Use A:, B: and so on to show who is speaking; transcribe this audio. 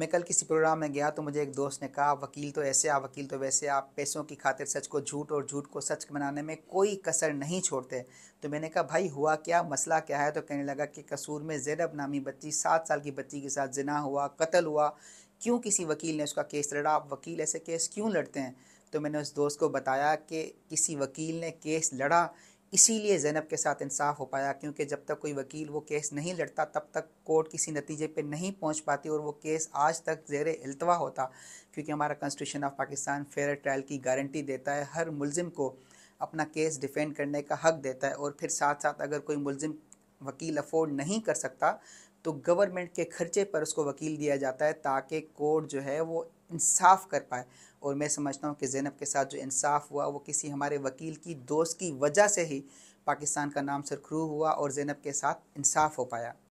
A: मैं कल किसी प्रोग्राम में गया तो मुझे एक दोस्त ने कहा वकील तो ऐसे आप वकील तो वैसे आप पैसों की खातिर सच को झूठ और झूठ को सच बनाने में कोई कसर नहीं छोड़ते तो मैंने कहा भाई हुआ क्या मसला क्या है तो कहने लगा कि कसूर में जैनब नामी बच्ची सात साल की बच्ची के साथ जिना हुआ कत्ल हुआ क्यों किसी वकील ने उसका केस लड़ा आप वकील ऐसे केस क्यों लड़ते हैं तो मैंने उस दोस्त को बताया कि किसी वकील ने केस लड़ा इसीलिए ज़ैनब के साथ इंसाफ हो पाया क्योंकि जब तक कोई वकील वो केस नहीं लड़ता तब तक कोर्ट किसी नतीजे पे नहीं पहुंच पाती और वो केस आज तक जेर अल्तवा होता क्योंकि हमारा constitution of Pakistan fair trial की गारंटी देता है हर मुलजिम को अपना केस डिफेंड करने का हक देता है और फिर साथ साथ अगर कोई मुलजिम वकील अफोर्ड नहीं कर सकता तो गवर्नमेंट के खर्चे पर उसको वकील दिया जाता है ताकि कोर्ट जो है वो इंसाफ कर पाए और मैं समझता हूँ कि जैनब के साथ जो इंसाफ हुआ वो किसी हमारे वकील की दोस्त की वजह से ही पाकिस्तान का नाम सरखरू हुआ और जैनब के साथ इंसाफ हो पाया